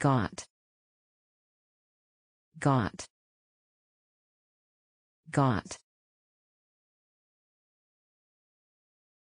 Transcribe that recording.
Got. Got. Got.